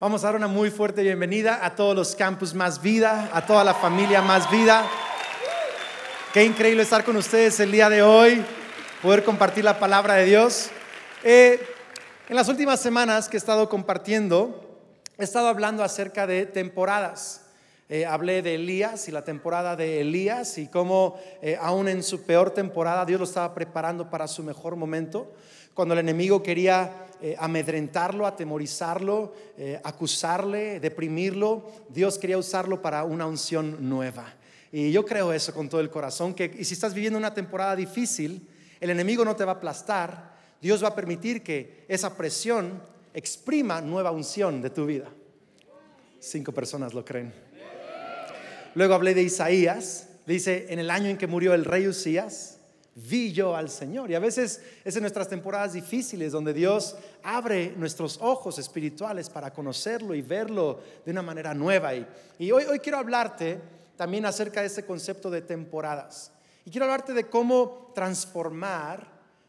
Vamos a dar una muy fuerte bienvenida a todos los campus Más Vida, a toda la familia Más Vida. Qué increíble estar con ustedes el día de hoy, poder compartir la palabra de Dios. Eh, en las últimas semanas que he estado compartiendo, he estado hablando acerca de temporadas. Eh, hablé de Elías y la temporada de Elías y cómo eh, aún en su peor temporada Dios lo estaba preparando para su mejor momento, cuando el enemigo quería eh, amedrentarlo, atemorizarlo, eh, acusarle, deprimirlo. Dios quería usarlo para una unción nueva. Y yo creo eso con todo el corazón, que si estás viviendo una temporada difícil, el enemigo no te va a aplastar, Dios va a permitir que esa presión exprima nueva unción de tu vida. Cinco personas lo creen. Luego hablé de Isaías, dice, en el año en que murió el rey Usías, vi yo al Señor. Y a veces es en nuestras temporadas difíciles donde Dios abre nuestros ojos espirituales para conocerlo y verlo de una manera nueva. Y, hoy, hoy quiero hablarte también acerca de ese concepto de temporadas. Y quiero hablarte de cómo transformar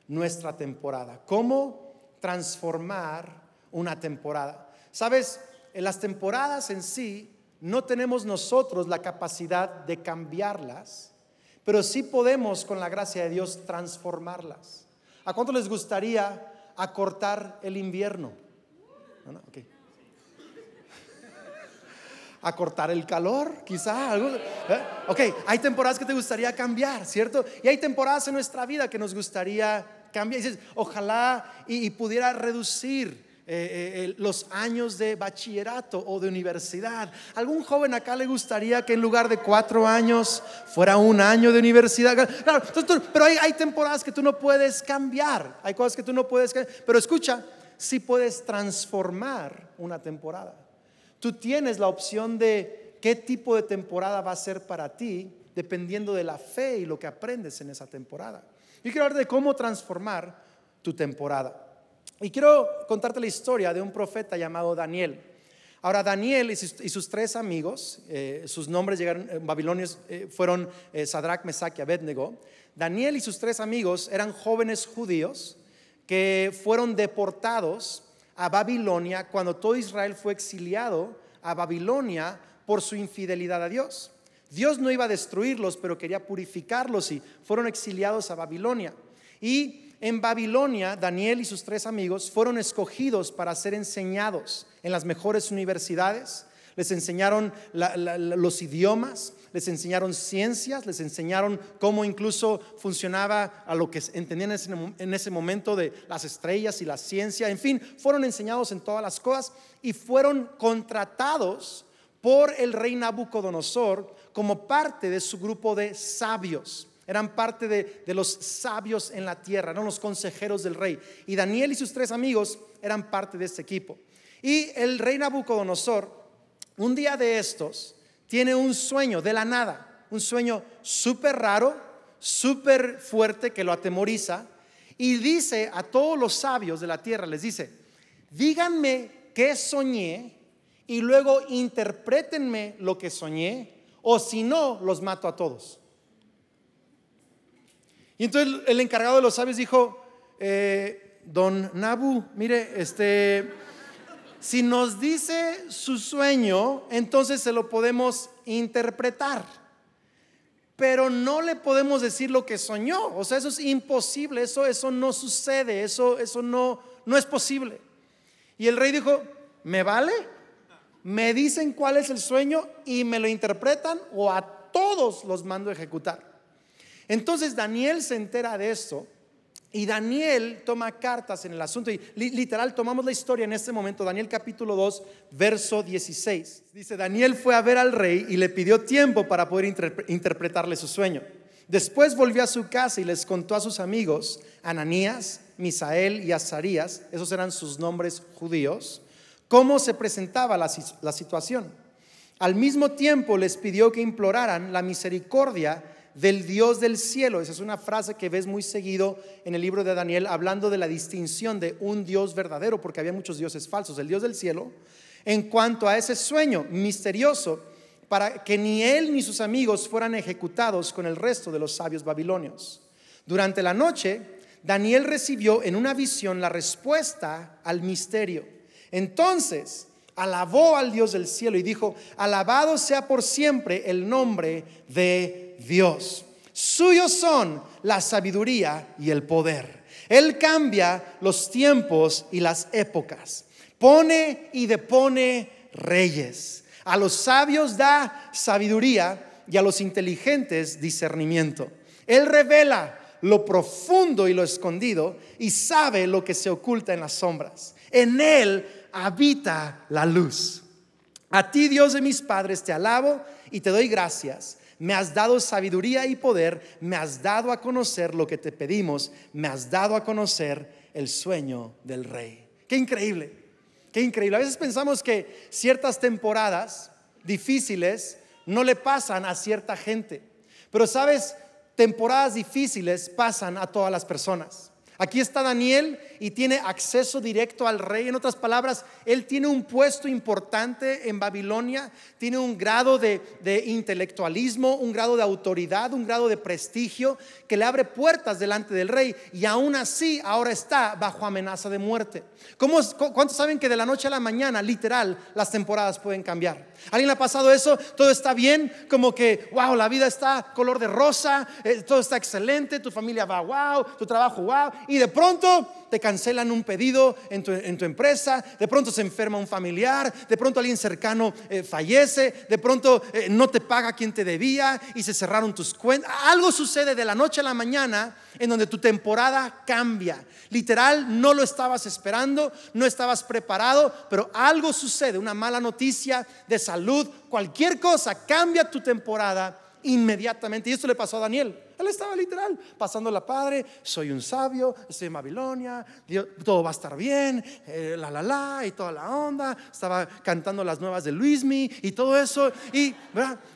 nuestra temporada, cómo transformar una temporada. Sabes, en las temporadas en sí no tenemos nosotros la capacidad de cambiarlas, pero sí podemos con la gracia de Dios transformarlas. ¿A cuánto les gustaría acortar el invierno? Acortar el calor, quizá. Algo, ¿eh? Ok, hay temporadas que te gustaría cambiar, ¿cierto? Y hay temporadas en nuestra vida que nos gustaría cambiar. ojalá y pudiera reducir eh, eh, los años de bachillerato o de universidad. ¿Algún joven acá le gustaría que en lugar de cuatro años fuera un año de universidad? Claro, pero hay, hay temporadas que tú no puedes cambiar, hay cosas que tú no puedes cambiar. Pero escucha, si puedes transformar una temporada. Tú tienes la opción de qué tipo de temporada va a ser para ti, dependiendo de la fe y lo que aprendes en esa temporada. Yo quiero hablar de cómo transformar tu temporada. Y quiero contarte la historia de un profeta llamado Daniel. Ahora, Daniel y sus, tres amigos, eh, sus nombres llegaron, eh, babilonios eh, fueron Sadrach, Mesach y Abednego. Daniel y sus tres amigos eran jóvenes judíos que fueron deportados a Babilonia cuando todo Israel fue exiliado a Babilonia por su infidelidad a Dios. Dios no iba a destruirlos, pero quería purificarlos y fueron exiliados a Babilonia. Y en Babilonia, Daniel y sus tres amigos fueron escogidos para ser enseñados en las mejores universidades. Les enseñaron los idiomas, les enseñaron ciencias, les enseñaron cómo incluso funcionaba a lo que entendían en ese, en ese momento de las estrellas y la ciencia. En fin, fueron enseñados en todas las cosas y fueron contratados por el rey Nabucodonosor como parte de su grupo de sabios eran parte de, los sabios en la tierra, no los consejeros del rey. Y Daniel y sus tres amigos eran parte de este equipo. Y el rey Nabucodonosor, un día de estos, tiene un sueño de la nada, un sueño súper raro, súper fuerte que lo atemoriza. Y dice a todos los sabios de la tierra, les dice, díganme qué soñé y luego interprétenme lo que soñé, o si no, los mato a todos. Y entonces el encargado de los sabios dijo, eh, don Nabu, mire, este, si nos dice su sueño, entonces se lo podemos interpretar. Pero no le podemos decir lo que soñó. O sea, eso es imposible, eso, eso no sucede, eso, eso no, no es posible. Y el rey dijo, ¿me vale? Me dicen cuál es el sueño y me lo interpretan o a todos los mando a ejecutar. Entonces Daniel se entera de esto y Daniel toma cartas en el asunto. Y literal, tomamos la historia en este momento, Daniel capítulo 2, verso 16. Dice, Daniel fue a ver al rey y le pidió tiempo para poder interpretarle su sueño. Después volvió a su casa y les contó a sus amigos, Ananías, Misael y Azarías, esos eran sus nombres judíos, cómo se presentaba la, la situación. Al mismo tiempo les pidió que imploraran la misericordia del Dios del cielo. Esa es una frase que ves muy seguido en el libro de Daniel, hablando de la distinción de un Dios verdadero, porque había muchos dioses falsos, el Dios del cielo, en cuanto a ese sueño misterioso, para que ni él ni sus amigos fueran ejecutados con el resto de los sabios babilonios. Durante la noche, Daniel recibió en una visión la respuesta al misterio. Entonces, alabó al Dios del cielo y dijo, alabado sea por siempre el nombre de Dios. Suyos son la sabiduría y el poder. Él cambia los tiempos y las épocas. Pone y depone reyes. A los sabios da sabiduría y a los inteligentes discernimiento. Él revela lo profundo y lo escondido y sabe lo que se oculta en las sombras. En Él habita la luz. A ti, Dios de mis padres, te alabo y te doy gracias me has dado sabiduría y poder, me has dado a conocer lo que te pedimos, me has dado a conocer el sueño del rey. Qué increíble, qué increíble. A veces pensamos que ciertas temporadas difíciles no le pasan a cierta gente, pero sabes, temporadas difíciles pasan a todas las personas. Aquí está Daniel y tiene acceso directo al rey. En otras palabras, él tiene un puesto importante en Babilonia, tiene un grado de, intelectualismo, un grado de autoridad, un grado de prestigio que le abre puertas delante del rey y aún así ahora está bajo amenaza de muerte. ¿Cuántos saben que de la noche a la mañana, literal, las temporadas pueden cambiar? ¿Alguien le ha pasado eso? Todo está bien, como que, wow, la vida está color de rosa, eh, todo está excelente, tu familia va, wow, tu trabajo, wow, y de pronto te cancelan un pedido en tu, empresa, de pronto se enferma un familiar, de pronto alguien cercano eh, fallece, de pronto eh, no te paga quien te debía y se cerraron tus cuentas. Algo sucede de la noche a la mañana en donde tu temporada cambia. Literal, no lo estabas esperando, no estabas preparado, pero algo sucede, una mala noticia de salud, cualquier cosa, cambia tu temporada inmediatamente. Y esto le pasó a Daniel. Él estaba literal pasando la padre, soy un sabio, estoy en Babilonia, todo va a estar bien, eh, la la la y toda la onda. Estaba cantando las nuevas de Luismi y todo eso. Y,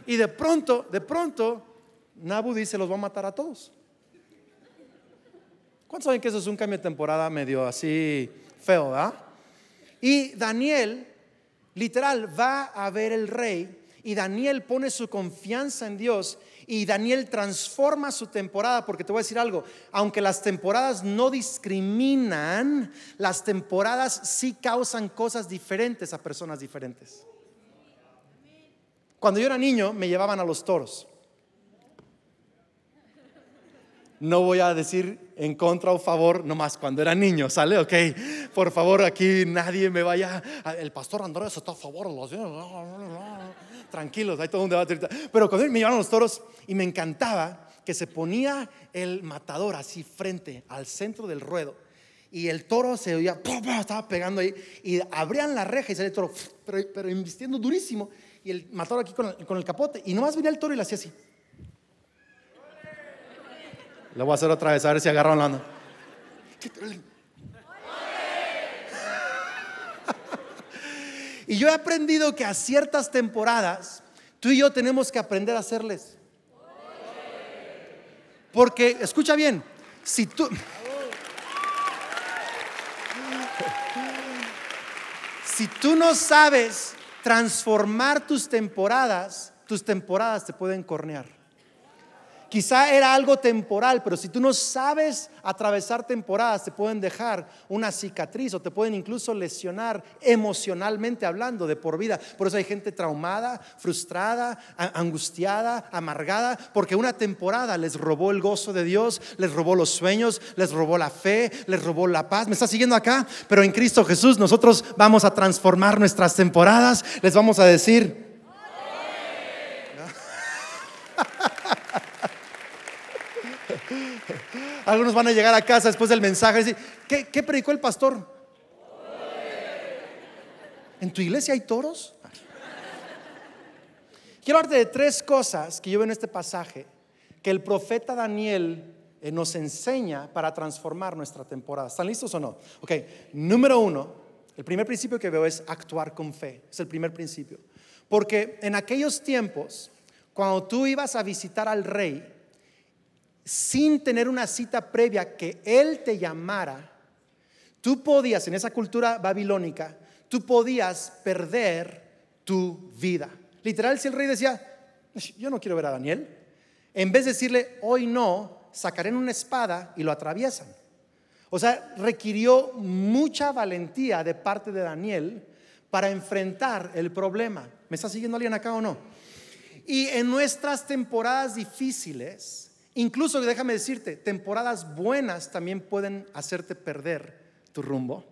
y de pronto, de pronto, Nabu dice, los va a matar a todos. ¿Cuántos saben que eso es un cambio de temporada medio así feo, ¿verdad? Y Daniel, literal, va a ver el rey y Daniel pone su confianza en Dios y Daniel transforma su temporada, porque te voy a decir algo, aunque las temporadas no discriminan, las temporadas sí causan cosas diferentes a personas diferentes. Cuando yo era niño me llevaban a los toros. No voy a decir en contra o favor, nomás cuando era niño, ¿sale? Ok, por favor, aquí nadie me vaya. El pastor Andrés está a favor de los tranquilos, hay todo un debate Pero cuando me llevaron los toros y me encantaba que se ponía el matador así frente al centro del ruedo y el toro se oía, estaba pegando ahí y abrían la reja y salía el toro, pero, pero durísimo y el matador aquí con el, capote y nomás venía el toro y lo hacía así. Lo voy a hacer otra vez, a ver si agarra la Y yo he aprendido que a ciertas temporadas, tú y yo tenemos que aprender a hacerles. Porque, escucha bien, si tú... Si tú no sabes transformar tus temporadas, tus temporadas te pueden cornear. Quizá era algo temporal, pero si tú no sabes atravesar temporadas, te pueden dejar una cicatriz o te pueden incluso lesionar emocionalmente hablando de por vida. Por eso hay gente traumada, frustrada, angustiada, amargada, porque una temporada les robó el gozo de Dios, les robó los sueños, les robó la fe, les robó la paz. ¿Me está siguiendo acá? Pero en Cristo Jesús nosotros vamos a transformar nuestras temporadas, les vamos a decir... Algunos van a llegar a casa después del mensaje y decir, ¿qué, predicó el pastor? ¿En tu iglesia hay toros? Quiero hablarte de tres cosas que yo veo en este pasaje que el profeta Daniel eh, nos enseña para transformar nuestra temporada. ¿Están listos o no? Ok, número uno, el primer principio que veo es actuar con fe. Es el primer principio. Porque en aquellos tiempos, cuando tú ibas a visitar al rey, sin tener una cita previa que Él te llamara, tú podías, en esa cultura babilónica, tú podías perder tu vida. Literal, si el rey decía, yo no quiero ver a Daniel, en vez de decirle, hoy no, Sacaré una espada y lo atraviesan. O sea, requirió mucha valentía de parte de Daniel para enfrentar el problema. ¿Me está siguiendo alguien acá o no? Y en nuestras temporadas difíciles, Incluso, déjame decirte, temporadas buenas también pueden hacerte perder tu rumbo.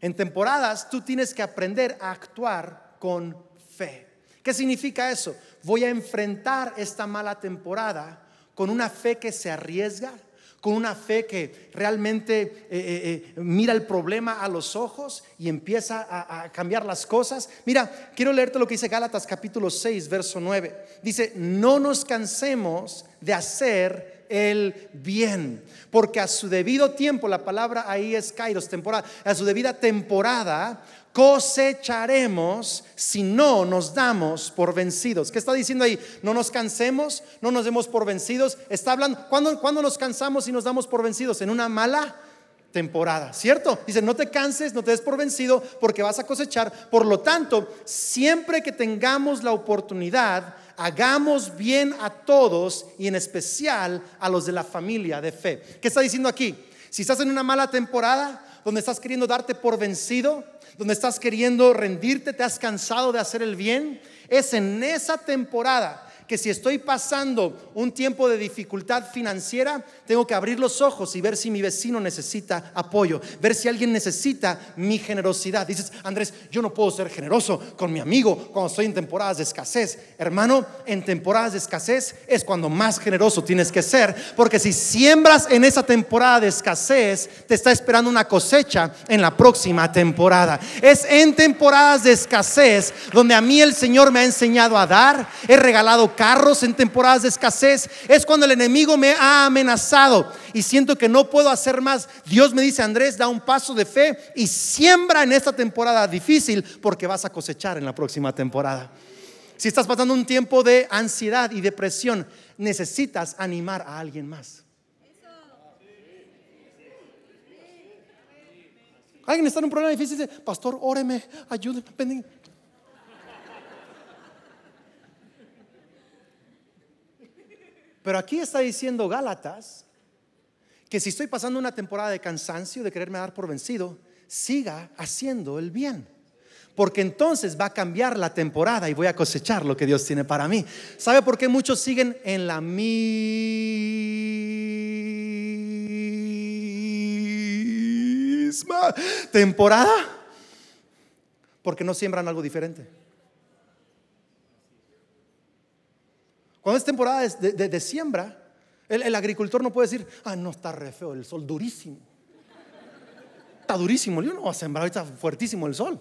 En temporadas tú tienes que aprender a actuar con fe. ¿Qué significa eso? Voy a enfrentar esta mala temporada con una fe que se arriesga, con una fe que realmente eh, eh, eh, mira el problema a los ojos y empieza a, cambiar las cosas. Mira, quiero leerte lo que dice Gálatas capítulo 6, verso 9. Dice, no nos cansemos de hacer el bien. Porque a su debido tiempo, la palabra ahí es Kairos, temporada, a su debida temporada, cosecharemos si no nos damos por vencidos. ¿Qué está diciendo ahí? No nos cansemos, no nos demos por vencidos. Está hablando, ¿cuándo, nos cansamos y nos damos por vencidos? En una mala temporada, ¿cierto? Dice, no te canses, no te des por vencido porque vas a cosechar. Por lo tanto, siempre que tengamos la oportunidad, hagamos bien a todos y en especial a los de la familia de fe. ¿Qué está diciendo aquí? Si estás en una mala temporada, donde estás queriendo darte por vencido, donde estás queriendo rendirte, te has cansado de hacer el bien, es en esa temporada que si estoy pasando un tiempo de dificultad financiera, tengo que abrir los ojos y ver si mi vecino necesita apoyo, ver si alguien necesita mi generosidad. Dices, Andrés, yo no puedo ser generoso con mi amigo cuando estoy en temporadas de escasez. Hermano, en temporadas de escasez es cuando más generoso tienes que ser, porque si siembras en esa temporada de escasez, te está esperando una cosecha en la próxima temporada. Es en temporadas de escasez donde a mí el Señor me ha enseñado a dar, he regalado carros en temporadas de escasez, es cuando el enemigo me ha amenazado y siento que no puedo hacer más. Dios me dice, Andrés, da un paso de fe y siembra en esta temporada difícil porque vas a cosechar en la próxima temporada. Si estás pasando un tiempo de ansiedad y depresión, necesitas animar a alguien más. Alguien está en un problema difícil, dice, pastor, óreme, ayúdeme. Pero aquí está diciendo Gálatas que si estoy pasando una temporada de cansancio, de quererme dar por vencido, siga haciendo el bien. Porque entonces va a cambiar la temporada y voy a cosechar lo que Dios tiene para mí. ¿Sabe por qué muchos siguen en la misma temporada? Porque no siembran algo diferente. Cuando es temporada de, siembra, el, agricultor no puede decir, ah, no, está re feo el sol, durísimo. Está durísimo, yo no voy a sembrar, está fuertísimo el sol.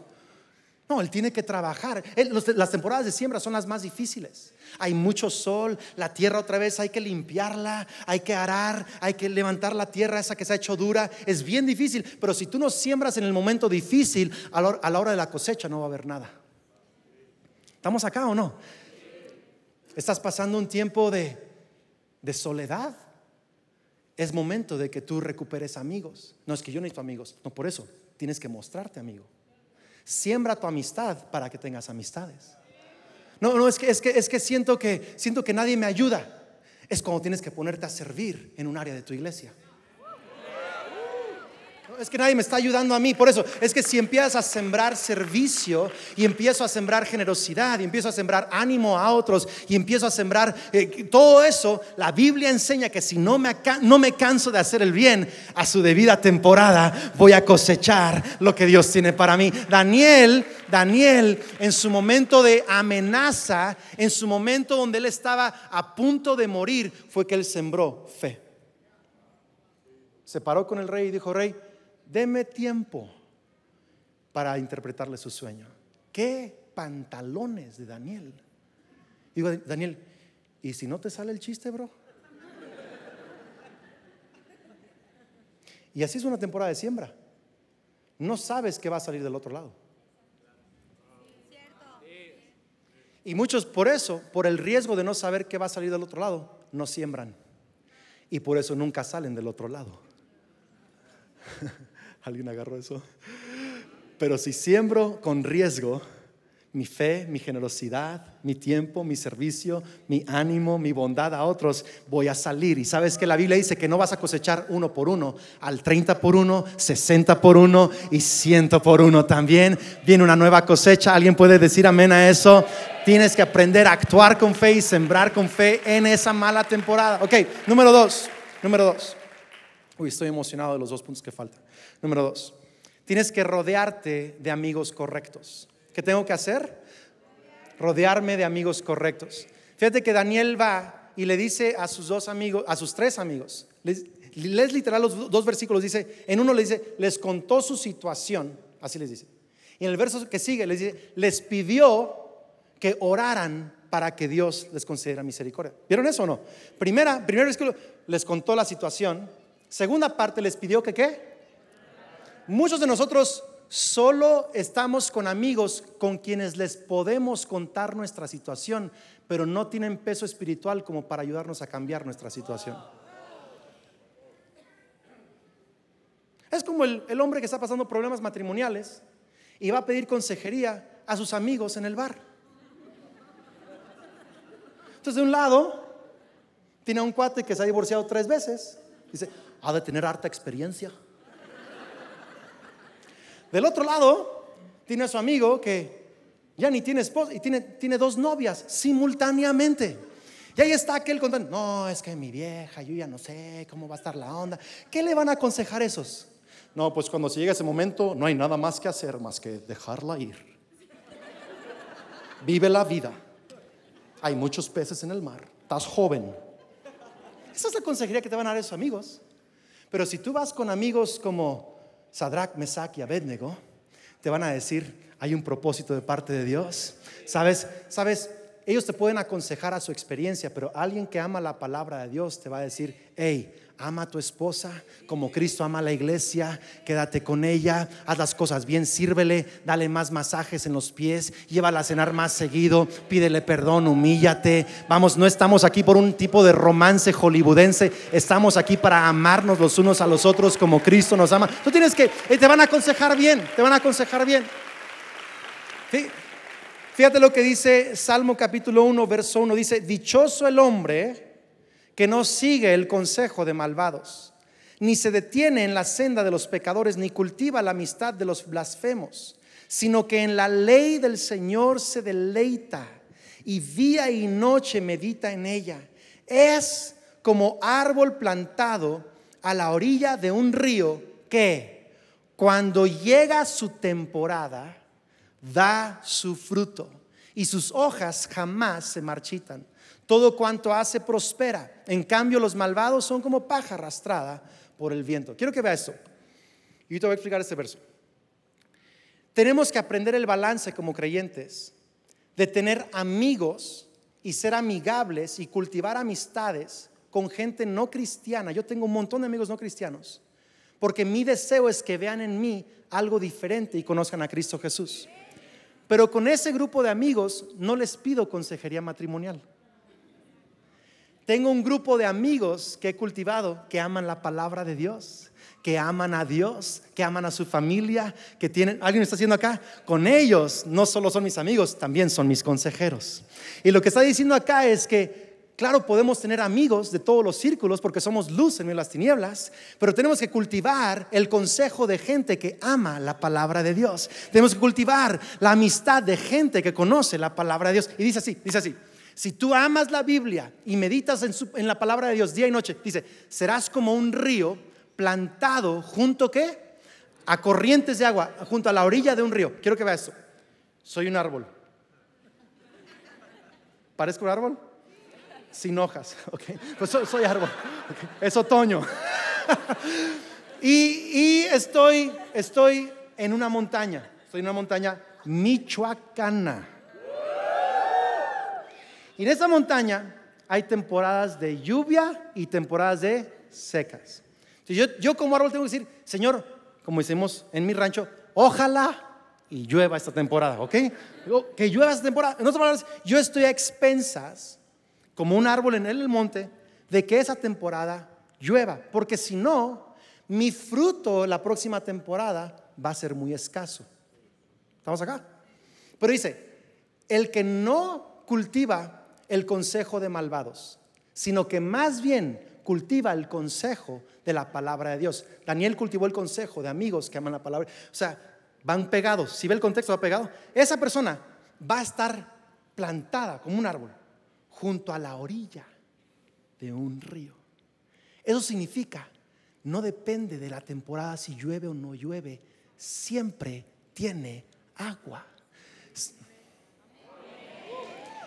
No, él tiene que trabajar. las temporadas de siembra son las más difíciles. Hay mucho sol, la tierra otra vez hay que limpiarla, hay que arar, hay que levantar la tierra esa que se ha hecho dura. Es bien difícil, pero si tú no siembras en el momento difícil, a la hora de la cosecha no va a haber nada. ¿Estamos acá o no? estás pasando un tiempo de, de soledad, es momento de que tú recuperes amigos. No es que yo no hice amigos, no por eso, tienes que mostrarte amigo. Siembra tu amistad para que tengas amistades. No, no, es que, es que, es que siento que siento que nadie me ayuda. Es cuando tienes que ponerte a servir en un área de tu iglesia. Es que nadie me está ayudando a mí, por eso es que si empiezas a sembrar servicio y empiezo a sembrar generosidad y empiezo a sembrar ánimo a otros y empiezo a sembrar eh, todo eso, la Biblia enseña que si no me, no me canso de hacer el bien a su debida temporada, voy a cosechar lo que Dios tiene para mí. Daniel, Daniel, en su momento de amenaza, en su momento donde él estaba a punto de morir, fue que él sembró fe. Se paró con el rey y dijo, rey, deme tiempo para interpretarle su sueño. ¿Qué pantalones de Daniel? Digo, Daniel, ¿y si no te sale el chiste, bro? Y así es una temporada de siembra. No sabes qué va a salir del otro lado. Y muchos por eso, por el riesgo de no saber qué va a salir del otro lado, no siembran. Y por eso nunca salen del otro lado. Alguien agarró eso. Pero si siembro con riesgo, mi fe, mi generosidad, mi tiempo, mi servicio, mi ánimo, mi bondad a otros, voy a salir. Y sabes que la Biblia dice que no vas a cosechar uno por uno, al 30 por uno, 60 por uno y ciento por uno también. Viene una nueva cosecha, alguien puede decir amén a eso. Tienes que aprender a actuar con fe y sembrar con fe en esa mala temporada. Ok, número dos, número dos. Uy, estoy emocionado de los dos puntos que faltan. Número dos, tienes que rodearte de amigos correctos. ¿Qué tengo que hacer? Rodearme de amigos correctos. Fíjate que Daniel va y le dice a sus dos amigos, a sus tres amigos, les, literal los dos versículos, dice, en uno le dice, les contó su situación, así les dice. Y en el verso que sigue les dice, les pidió que oraran para que Dios les concediera misericordia. ¿Vieron eso o no? Primera, primer que les contó la situación, Segunda parte les pidió que qué. Muchos de nosotros solo estamos con amigos con quienes les podemos contar nuestra situación, pero no tienen peso espiritual como para ayudarnos a cambiar nuestra situación. Es como el, hombre que está pasando problemas matrimoniales y va a pedir consejería a sus amigos en el bar. Entonces, de un lado, tiene a un cuate que se ha divorciado tres veces. Dice, ha de tener harta experiencia. Del otro lado, tiene a su amigo que ya ni tiene esposa y tiene, tiene dos novias simultáneamente. Y ahí está aquel contando, no, es que mi vieja, yo ya no sé cómo va a estar la onda. ¿Qué le van a aconsejar esos? No, pues cuando se llega ese momento no hay nada más que hacer más que dejarla ir. Vive la vida. Hay muchos peces en el mar. Estás joven. Esa es la consejería que te van a dar esos amigos. Pero si tú vas con amigos como Sadrach, Mesach y Abednego, te van a decir, hay un propósito de parte de Dios. ¿Sabes? ¿Sabes? Ellos te pueden aconsejar a su experiencia, pero alguien que ama la palabra de Dios te va a decir, hey, ama a tu esposa como Cristo ama a la iglesia, quédate con ella, haz las cosas bien, sírvele, dale más masajes en los pies, llévala a cenar más seguido, pídele perdón, humíllate. Vamos, no estamos aquí por un tipo de romance hollywoodense, estamos aquí para amarnos los unos a los otros como Cristo nos ama. Tú tienes que, eh, te van a aconsejar bien, te van a aconsejar bien. ¿Sí? Fíjate lo que dice Salmo capítulo 1, verso 1. Dice, dichoso el hombre que no sigue el consejo de malvados, ni se detiene en la senda de los pecadores, ni cultiva la amistad de los blasfemos, sino que en la ley del Señor se deleita y día y noche medita en ella. Es como árbol plantado a la orilla de un río que cuando llega su temporada, da su fruto y sus hojas jamás se marchitan. Todo cuanto hace prospera. En cambio, los malvados son como paja arrastrada por el viento. Quiero que vea esto. Y te voy a explicar este verso. Tenemos que aprender el balance como creyentes de tener amigos y ser amigables y cultivar amistades con gente no cristiana. Yo tengo un montón de amigos no cristianos, porque mi deseo es que vean en mí algo diferente y conozcan a Cristo Jesús. Pero con ese grupo de amigos no les pido consejería matrimonial. Tengo un grupo de amigos que he cultivado que aman la palabra de Dios, que aman a Dios, que aman a su familia, que tienen, alguien está haciendo acá, con ellos no solo son mis amigos, también son mis consejeros. Y lo que está diciendo acá es que claro, podemos tener amigos de todos los círculos porque somos luz en las tinieblas, pero tenemos que cultivar el consejo de gente que ama la palabra de Dios. Tenemos que cultivar la amistad de gente que conoce la palabra de Dios. Y dice así, dice así. Si tú amas la Biblia y meditas en, la palabra de Dios día y noche, dice, serás como un río plantado junto qué, a corrientes de agua, junto a la orilla de un río. Quiero que vea eso. Soy un árbol. ¿Parezco un árbol? sin hojas, ¿ok? Pues soy, árbol, es otoño. y, estoy, estoy en una montaña, estoy en una montaña michoacana. Y en esa montaña hay temporadas de lluvia y temporadas de secas. yo, yo como árbol tengo que decir, Señor, como decimos en mi rancho, ojalá y llueva esta temporada, ¿ok? Que llueva esta temporada. En otras palabras, yo estoy a expensas como un árbol en el monte, de que esa temporada llueva, porque si no, mi fruto la próxima temporada va a ser muy escaso. ¿Estamos acá? Pero dice, el que no cultiva el consejo de malvados, sino que más bien cultiva el consejo de la palabra de Dios. Daniel cultivó el consejo de amigos que aman la palabra. O sea, van pegados. Si ve el contexto, va pegado. Esa persona va a estar plantada como un árbol junto a la orilla de un río. Eso significa, no depende de la temporada si llueve o no llueve, siempre tiene agua.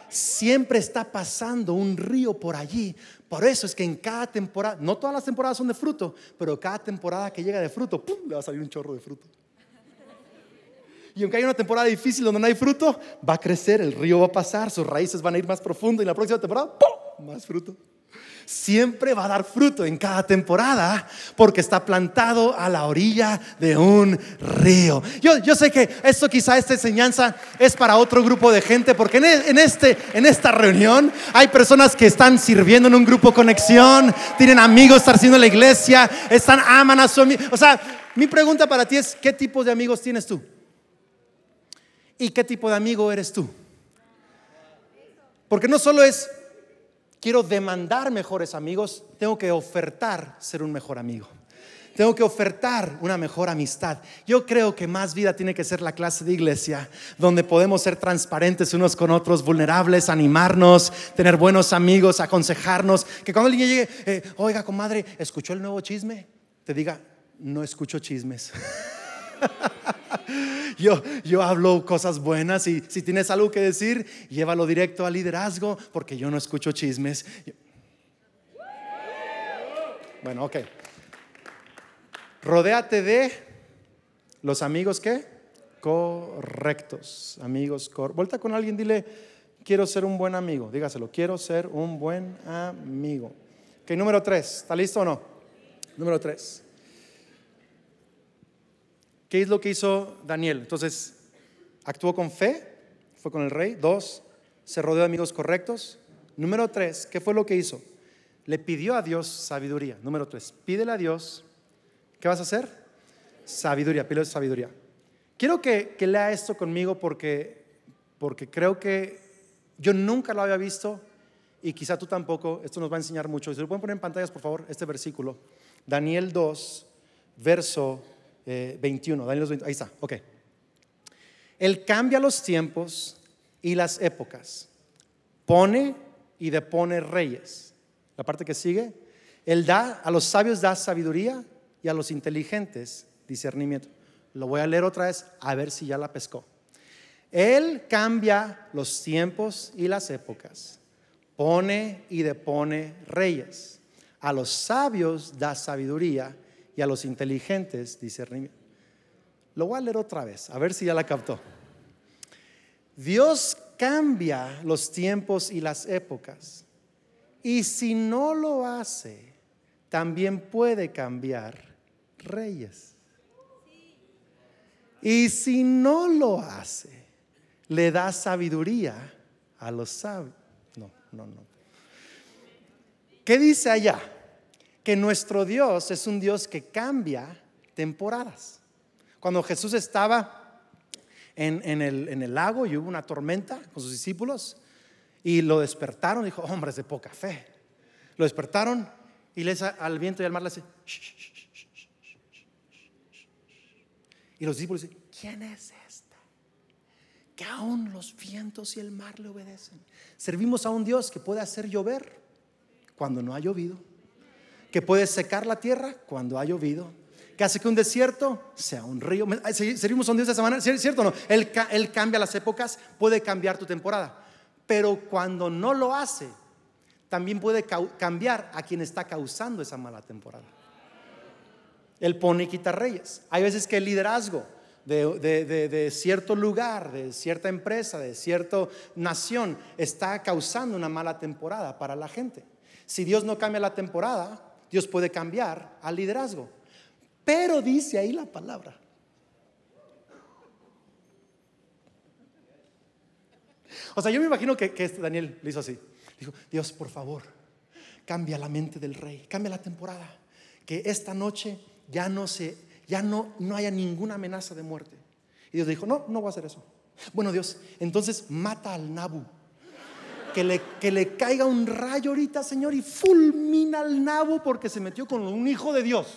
Siempre está pasando un río por allí. Por eso es que en cada temporada, no todas las temporadas son de fruto, pero cada temporada que llega de fruto, le va a salir un chorro de fruto. Y aunque haya una temporada difícil donde no hay fruto, va a crecer, el río va a pasar, sus raíces van a ir más profundo y en la próxima temporada, ¡pum! más fruto. Siempre va a dar fruto en cada temporada porque está plantado a la orilla de un río. Yo, yo sé que esto quizá, esta enseñanza es para otro grupo de gente porque en, e, este, en esta reunión hay personas que están sirviendo en un grupo conexión, tienen amigos, están sirviendo en la iglesia, están, aman a su amigo. O sea, mi pregunta para ti es, ¿qué tipo de amigos tienes tú? ¿Y qué tipo de amigo eres tú? Porque no solo es, quiero demandar mejores amigos, tengo que ofertar ser un mejor amigo. Tengo que ofertar una mejor amistad. Yo creo que más vida tiene que ser la clase de iglesia, donde podemos ser transparentes unos con otros, vulnerables, animarnos, tener buenos amigos, aconsejarnos. Que cuando alguien llegue, eh, oiga, comadre, ¿escuchó el nuevo chisme? Te diga, no escucho chismes. Yo, yo, hablo cosas buenas y si tienes algo que decir, llévalo directo al liderazgo porque yo no escucho chismes. Bueno, ok. Rodéate de los amigos que correctos, amigos cor Vuelta con alguien, dile, quiero ser un buen amigo. Dígaselo, quiero ser un buen amigo. Ok, número tres, ¿está listo o no? Número tres. ¿Qué es lo que hizo Daniel? Entonces, actuó con fe, fue con el rey. Dos, se rodeó de amigos correctos. Número tres, ¿qué fue lo que hizo? Le pidió a Dios sabiduría. Número tres, pídele a Dios, ¿qué vas a hacer? Sabiduría, pídele sabiduría. Quiero que, que lea esto conmigo porque, porque creo que yo nunca lo había visto y quizá tú tampoco. Esto nos va a enseñar mucho. Si lo pueden poner en pantallas, por favor, este versículo. Daniel 2, verso 21, eh, Daniel ahí está, ok. Él cambia los tiempos y las épocas, pone y depone reyes. La parte que sigue, Él da, a los sabios da sabiduría y a los inteligentes discernimiento. Lo voy a leer otra vez a ver si ya la pescó. Él cambia los tiempos y las épocas, pone y depone reyes. A los sabios da sabiduría y a los inteligentes dice discernimiento. Lo voy a leer otra vez, a ver si ya la captó. Dios cambia los tiempos y las épocas. Y si no lo hace, también puede cambiar reyes. Y si no lo hace, le da sabiduría a los sabios. No, no, no. ¿Qué dice allá? que nuestro Dios es un Dios que cambia temporadas. Cuando Jesús estaba en, el, lago y hubo una tormenta con sus discípulos y lo despertaron, dijo, hombres de poca fe. Lo despertaron y les al viento y al mar le dice, y los discípulos dicen, ¿quién es este? Que aún los vientos y el mar le obedecen. Servimos a un Dios que puede hacer llover cuando no ha llovido que puede secar la tierra cuando ha llovido, que hace que un desierto sea un río. Seguimos un Dios esta semana, ¿cierto o no? Él, cambia las épocas, puede cambiar tu temporada, pero cuando no lo hace, también puede cambiar a quien está causando esa mala temporada. El pone y quita reyes. Hay veces que el liderazgo de, de, cierto lugar, de cierta empresa, de cierta nación, está causando una mala temporada para la gente. Si Dios no cambia la temporada, Dios puede cambiar al liderazgo. Pero dice ahí la palabra. O sea, yo me imagino que, este Daniel le hizo así. Dijo, Dios, por favor, cambia la mente del rey, cambia la temporada. Que esta noche ya no se, ya no, no haya ninguna amenaza de muerte. Y Dios dijo, no, no voy a hacer eso. Bueno, Dios, entonces mata al Nabu que le, caiga un rayo ahorita, Señor, y fulmina el nabo porque se metió con un hijo de Dios.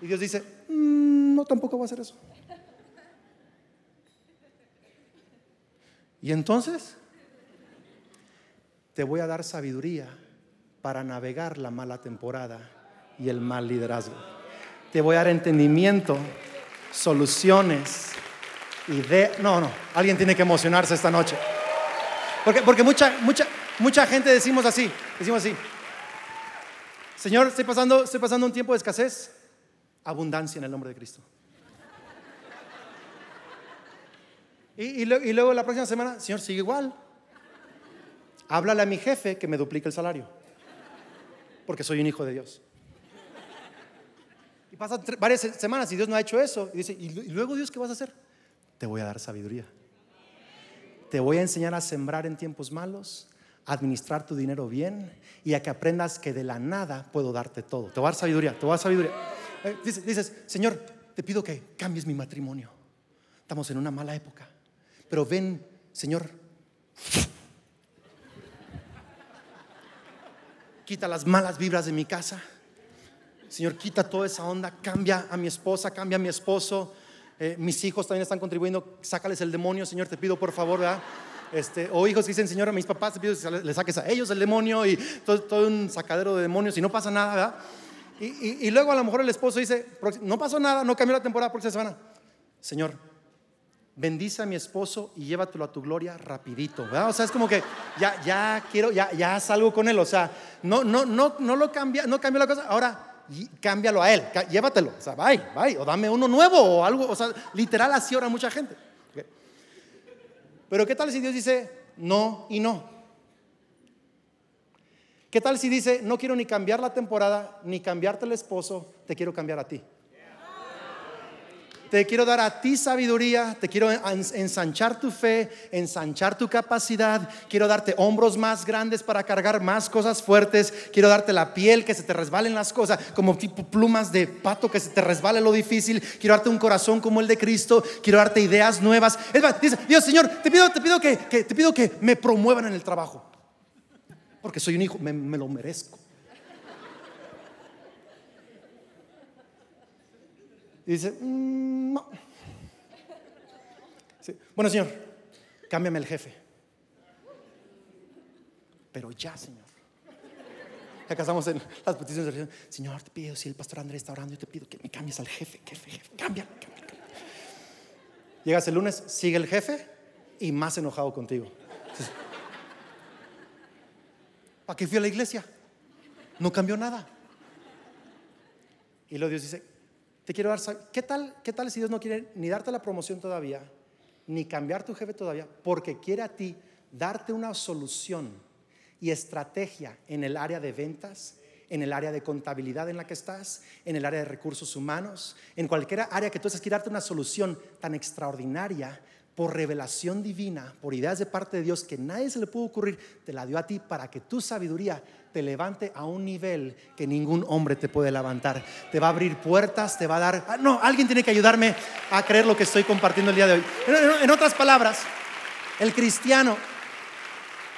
Y Dios dice, mm, no, tampoco voy a hacer eso. Y entonces, te voy a dar sabiduría para navegar la mala temporada y el mal liderazgo. Te voy a dar entendimiento, soluciones, ideas. No, no, alguien tiene que emocionarse esta noche. Porque, mucha, mucha, mucha gente decimos así, decimos así. Señor, estoy pasando, estoy pasando un tiempo de escasez. Abundancia en el nombre de Cristo. Y, y luego la próxima semana, Señor, sigue igual. Háblale a mi jefe que me duplique el salario. Porque soy un hijo de Dios. Y pasan varias semanas y Dios no ha hecho eso. Y dice, ¿y luego Dios qué vas a hacer? Te voy a dar sabiduría. Te voy a enseñar a sembrar en tiempos malos, a administrar tu dinero bien y a que aprendas que de la nada puedo darte todo. Te voy a dar sabiduría, te voy a dar sabiduría. Eh, dices, Señor, te pido que cambies mi matrimonio. Estamos en una mala época. Pero ven, Señor, quita las malas vibras de mi casa. Señor, quita toda esa onda, cambia a mi esposa, cambia a mi esposo, eh, mis hijos también están contribuyendo, sácales el demonio, Señor, te pido por favor, ¿verdad? Este, o hijos dicen, Señor, a mis papás te pido le saques a ellos el demonio y todo, un sacadero de demonios y no pasa nada, ¿verdad? Y, luego a lo mejor el esposo dice, no pasó nada, no cambió la temporada, próxima semana. Señor, bendice a mi esposo y llévatelo a tu gloria rapidito, ¿verdad? O sea, es como que ya, ya quiero, ya, ya salgo con él, o sea, no, no, no, no lo cambia, no cambió la cosa. Ahora, cámbialo a él, llévatelo, o sea, bye, bye, o dame uno nuevo o algo, o sea, literal así ahora mucha gente. Pero ¿qué tal si Dios dice no y no? ¿Qué tal si dice, no quiero ni cambiar la temporada, ni cambiarte el esposo, te quiero cambiar a ti? Te quiero dar a ti sabiduría, te quiero ensanchar tu fe, ensanchar tu capacidad, quiero darte hombros más grandes para cargar más cosas fuertes, quiero darte la piel que se te resbalen las cosas, como tipo plumas de pato que se te resbale lo difícil, quiero darte un corazón como el de Cristo, quiero darte ideas nuevas. Es más, dice, Dios Señor, te pido, te pido que, te pido que me promuevan en el trabajo, porque soy un hijo, me lo merezco. Y dice, mm, no. Bueno, señor, cámbiame el jefe. Pero ya, señor. Acá casamos en las peticiones Señor, te pido, si el pastor Andrés está orando, yo te pido que me cambies al jefe, jefe, jefe, cámbiame, Llegas el lunes, sigue el jefe y más enojado contigo. ¿Para qué fui a la iglesia? No cambió nada. Y luego Dios dice, te quiero dar, ¿qué tal, ¿qué tal si Dios no quiere ni darte la promoción todavía, ni cambiar tu jefe todavía, porque quiere a ti darte una solución y estrategia en el área de ventas, en el área de contabilidad en la que estás, en el área de recursos humanos, en cualquier área que tú estés, quiere darte una solución tan extraordinaria por revelación divina, por ideas de parte de Dios que nadie se le pudo ocurrir, te la dio a ti para que tu sabiduría te levante a un nivel que ningún hombre te puede levantar. Te va a abrir puertas, te va a dar... Ah, no, alguien tiene que ayudarme a creer lo que estoy compartiendo el día de hoy. En, en otras palabras, el cristiano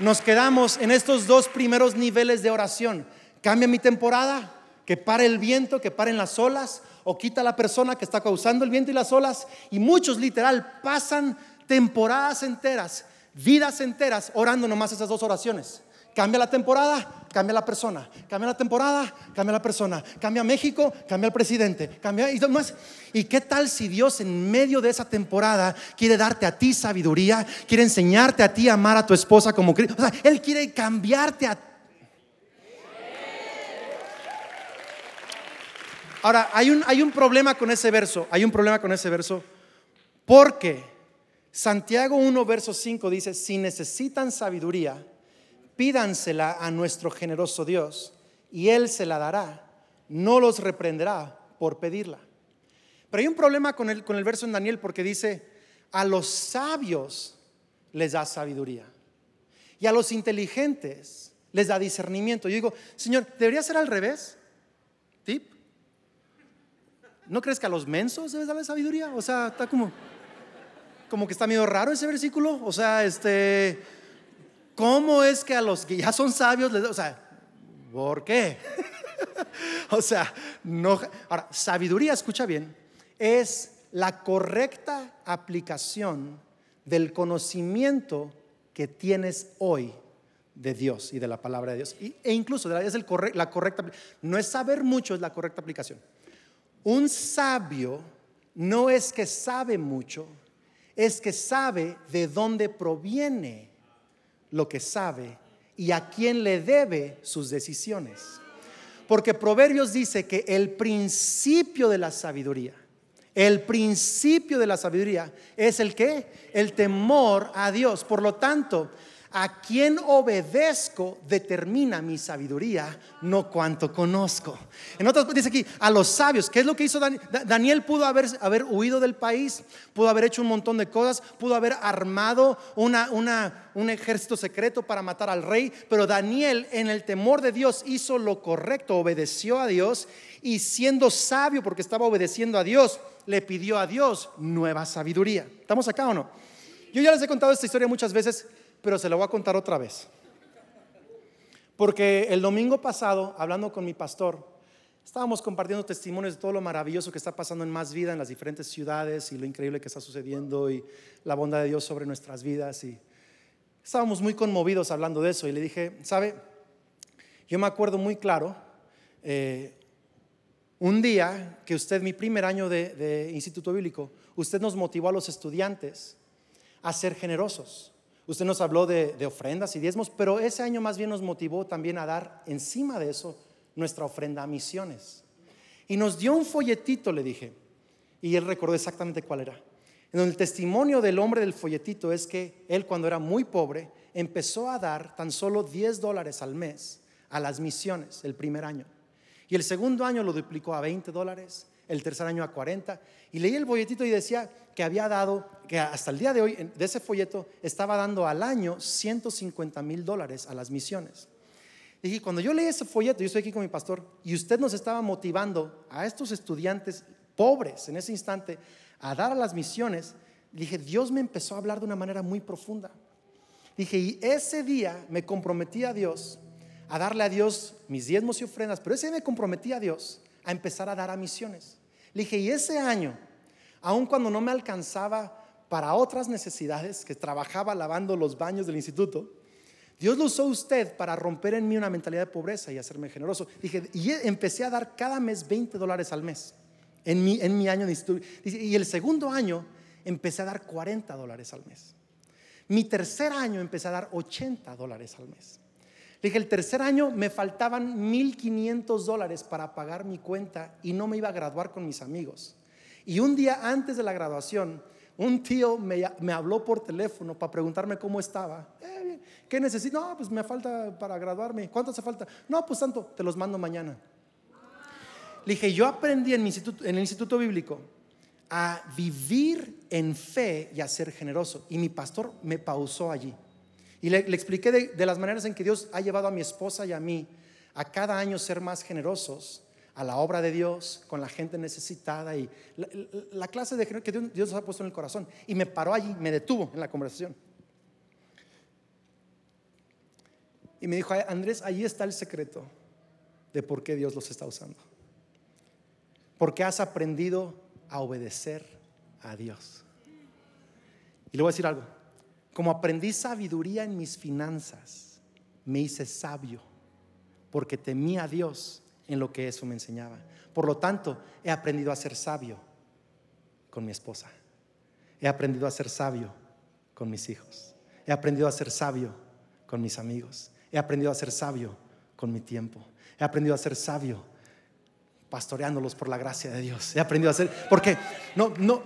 nos quedamos en estos dos primeros niveles de oración. Cambia mi temporada, que pare el viento, que paren las olas, o quita a la persona que está causando el viento y las olas. Y muchos literal pasan temporadas enteras, vidas enteras orando nomás esas dos oraciones. Cambia la temporada, cambia la persona. Cambia la temporada, cambia la persona. Cambia México, cambia el presidente. Cambia y más. ¿Y qué tal si Dios en medio de esa temporada quiere darte a ti sabiduría? Quiere enseñarte a ti a amar a tu esposa como Cristo. O sea, Él quiere cambiarte a Ahora, hay un, hay un problema con ese verso. Hay un problema con ese verso. Porque Santiago 1, verso 5 dice, si necesitan sabiduría, pídansela a nuestro generoso Dios y Él se la dará, no los reprenderá por pedirla. Pero hay un problema con el, verso en Daniel porque dice, a los sabios les da sabiduría y a los inteligentes les da discernimiento. Yo digo, Señor, ¿debería ser al revés? ¿Tip? ¿No crees que a los mensos debes darle sabiduría? O sea, está como como que está medio raro ese versículo. O sea, este, ¿cómo es que a los que ya son sabios les... O sea, ¿por qué? o sea, no... Ahora, sabiduría, escucha bien, es la correcta aplicación del conocimiento que tienes hoy de Dios y de la palabra de Dios. e incluso es el la correcta, no es saber mucho, es la correcta aplicación. Un sabio no es que sabe mucho, es que sabe de dónde proviene lo que sabe y a quién le debe sus decisiones. Porque Proverbios dice que el principio de la sabiduría, el principio de la sabiduría es el que, el temor a Dios. Por lo tanto, a quien obedezco determina mi sabiduría, no cuanto conozco. En otras dice aquí, a los sabios, ¿qué es lo que hizo Daniel? Daniel pudo haber, haber huido del país, pudo haber hecho un montón de cosas, pudo haber armado un ejército secreto para matar al rey, pero Daniel en el temor de Dios hizo lo correcto, obedeció a Dios y siendo sabio porque estaba obedeciendo a Dios, le pidió a Dios nueva sabiduría. ¿Estamos acá o no? Yo ya les he contado esta historia muchas veces pero se lo voy a contar otra vez. Porque el domingo pasado, hablando con mi pastor, estábamos compartiendo testimonios de todo lo maravilloso que está pasando en más vida en las diferentes ciudades y lo increíble que está sucediendo y la bondad de Dios sobre nuestras vidas. Y estábamos muy conmovidos hablando de eso y le dije, ¿sabe? Yo me acuerdo muy claro eh, un día que usted, mi primer año de Instituto Bíblico, usted nos motivó a los estudiantes a ser generosos. Usted nos habló de, ofrendas y diezmos, pero ese año más bien nos motivó también a dar encima de eso nuestra ofrenda a misiones. Y nos dio un folletito, le dije, y él recordó exactamente cuál era. En el testimonio del hombre del folletito es que él cuando era muy pobre empezó a dar tan solo 10 dólares al mes a las misiones el primer año. Y el segundo año lo duplicó a 20 dólares el tercer año a 40. Y leí el folletito y decía que había dado, que hasta el día de hoy, de ese folleto, estaba dando al año 150 mil dólares a las misiones. Y dije, cuando yo leí ese folleto, yo estoy aquí con mi pastor, y usted nos estaba motivando a estos estudiantes pobres en ese instante a dar a las misiones, dije, Dios me empezó a hablar de una manera muy profunda. Dije, y ese día me comprometí a Dios a darle a Dios mis diezmos y ofrendas, pero ese día me comprometí a Dios a empezar a dar a misiones. Le dije, y ese año, aun cuando no me alcanzaba para otras necesidades, que trabajaba lavando los baños del instituto, Dios lo usó usted para romper en mí una mentalidad de pobreza y hacerme generoso. Dije, y e, empecé a dar cada mes 20 dólares al mes en mi, en mi año de instituto. Y el segundo año empecé a dar 40 dólares al mes. Mi tercer año empecé a dar 80 dólares al mes. Le dije, el tercer año me faltaban 1.500 dólares para pagar mi cuenta y no me iba a graduar con mis amigos. Y un día antes de la graduación, un tío me, habló por teléfono para preguntarme cómo estaba. Eh, ¿Qué necesito? No, pues me falta para graduarme. ¿Cuánto hace falta? No, pues tanto, te los mando mañana. Le dije, yo aprendí en el Instituto Bíblico a vivir en fe y a ser generoso. Y mi pastor me pausó allí. Y le, expliqué de, las maneras en que Dios ha llevado a mi esposa y a mí a cada año ser más generosos a la obra de Dios, con la gente necesitada y la, clase de que Dios, nos ha puesto en el corazón. Y me paró allí, me detuvo en la conversación. Y me dijo, Andrés, ahí está el secreto de por qué Dios los está usando. Porque has aprendido a obedecer a Dios. Y le voy a decir algo, como aprendí sabiduría en mis finanzas, me hice sabio porque temía a Dios en lo que eso me enseñaba. Por lo tanto, he aprendido a ser sabio con mi esposa. He aprendido a ser sabio con mis hijos. He aprendido a ser sabio con mis amigos. He aprendido a ser sabio con mi tiempo. He aprendido a ser sabio pastoreándolos por la gracia de Dios. He aprendido a ser, porque no, no,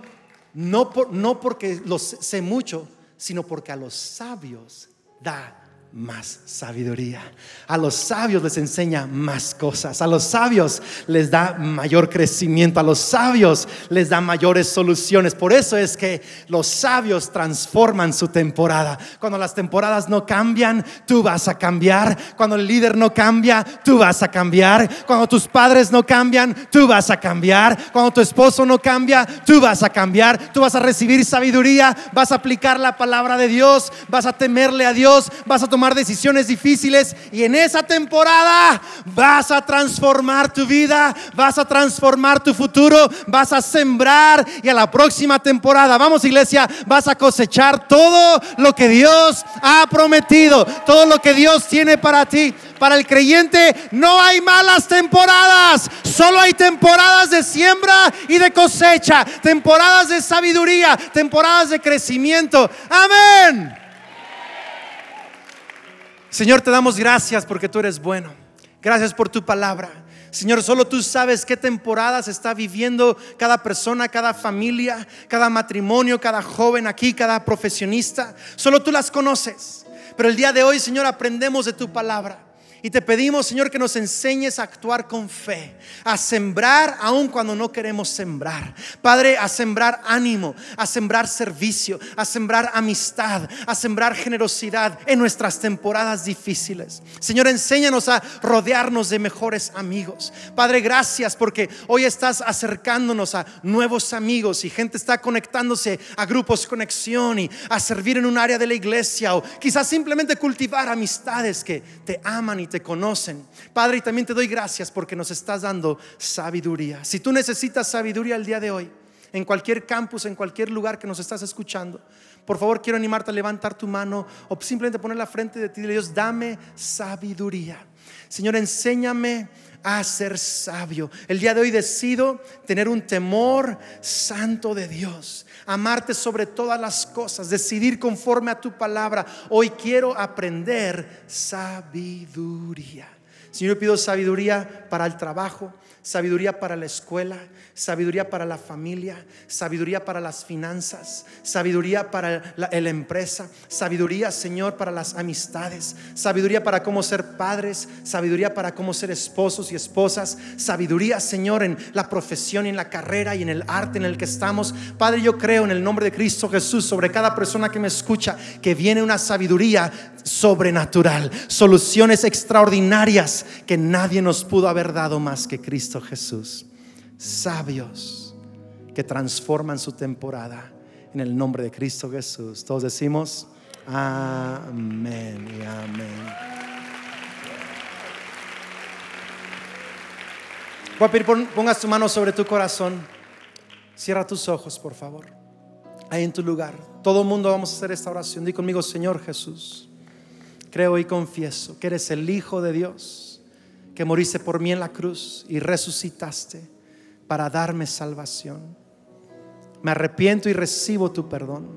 no, no porque los sé mucho, sino porque a los sabios da más sabiduría. A los sabios les enseña más cosas. A los sabios les da mayor crecimiento. A los sabios les da mayores soluciones. Por eso es que los sabios transforman su temporada. Cuando las temporadas no cambian, tú vas a cambiar. Cuando el líder no cambia, tú vas a cambiar. Cuando tus padres no cambian, tú vas a cambiar. Cuando tu esposo no cambia, tú vas a cambiar. Tú vas a recibir sabiduría, vas a aplicar la palabra de Dios, vas a temerle a Dios, vas a tomar decisiones difíciles y en esa temporada vas a transformar tu vida, vas a transformar tu futuro, vas a sembrar y a la próxima temporada, vamos iglesia, vas a cosechar todo lo que Dios ha prometido, todo lo que Dios tiene para ti. Para el creyente no hay malas temporadas, solo hay temporadas de siembra y de cosecha, temporadas de sabiduría, temporadas de crecimiento. Amén. Señor, te damos gracias porque tú eres bueno. Gracias por tu palabra. Señor, solo tú sabes qué temporadas está viviendo cada persona, cada familia, cada matrimonio, cada joven aquí, cada profesionista. Solo tú las conoces. Pero el día de hoy, Señor, aprendemos de tu palabra. Y te pedimos, Señor, que nos enseñes a actuar con fe, a sembrar aun cuando no queremos sembrar. Padre, a sembrar ánimo, a sembrar servicio, a sembrar amistad, a sembrar generosidad en nuestras temporadas difíciles. Señor, enséñanos a rodearnos de mejores amigos. Padre, gracias porque hoy estás acercándonos a nuevos amigos y gente está conectándose a grupos conexión y a servir en un área de la iglesia o quizás simplemente cultivar amistades que te aman y te conocen. Padre, y también te doy gracias porque nos estás dando sabiduría. Si tú necesitas sabiduría el día de hoy, en cualquier campus, en cualquier lugar que nos estás escuchando, por favor quiero animarte a levantar tu mano o simplemente poner la frente de ti y Dios, dame sabiduría. Señor, enséñame a ser sabio. El día de hoy decido tener un temor santo de Dios, amarte sobre todas las cosas, decidir conforme a tu palabra. Hoy quiero aprender sabiduría. Señor, yo pido sabiduría para el trabajo, sabiduría para la escuela, sabiduría para la familia, sabiduría para las finanzas, sabiduría para la, empresa, sabiduría, Señor, para las amistades, sabiduría para cómo ser padres, sabiduría para cómo ser esposos y esposas, sabiduría, Señor, en la profesión en la carrera y en el arte en el que estamos. Padre, yo creo en el nombre de Cristo Jesús sobre cada persona que me escucha que viene una sabiduría sobrenatural, soluciones extraordinarias que nadie nos pudo haber dado más que Cristo Jesús, sabios que transforman su temporada en el nombre de Cristo Jesús. Todos decimos, amén y amén. Voy a su mano sobre tu corazón. Cierra tus ojos, por favor. Ahí en tu lugar. Todo el mundo vamos a hacer esta oración. Di conmigo, Señor Jesús. Creo y confieso que eres el Hijo de Dios que moriste por mí en la cruz y resucitaste para darme salvación. Me arrepiento y recibo tu perdón.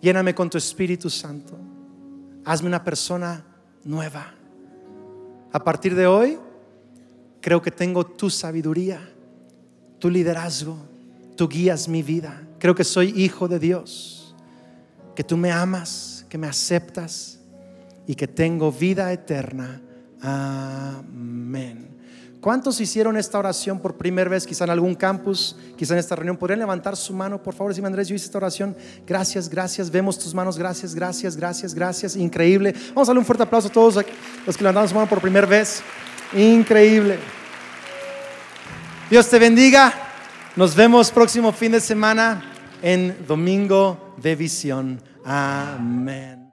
Lléname con tu Espíritu Santo. Hazme una persona nueva. A partir de hoy, creo que tengo tu sabiduría, tu liderazgo, tú guías mi vida. Creo que soy hijo de Dios, que tú me amas, que me aceptas y que tengo vida eterna Amén. ¿Cuántos hicieron esta oración por primera vez, quizá en algún campus, quizá en esta reunión? ¿Podrían levantar su mano, por favor? me Andrés, yo hice esta oración. Gracias, gracias. Vemos tus manos. Gracias, gracias, gracias, gracias. Increíble. Vamos a darle un fuerte aplauso a todos los que levantaron su mano por primera vez. Increíble. Dios te bendiga. Nos vemos próximo fin de semana en Domingo de Visión. Amén.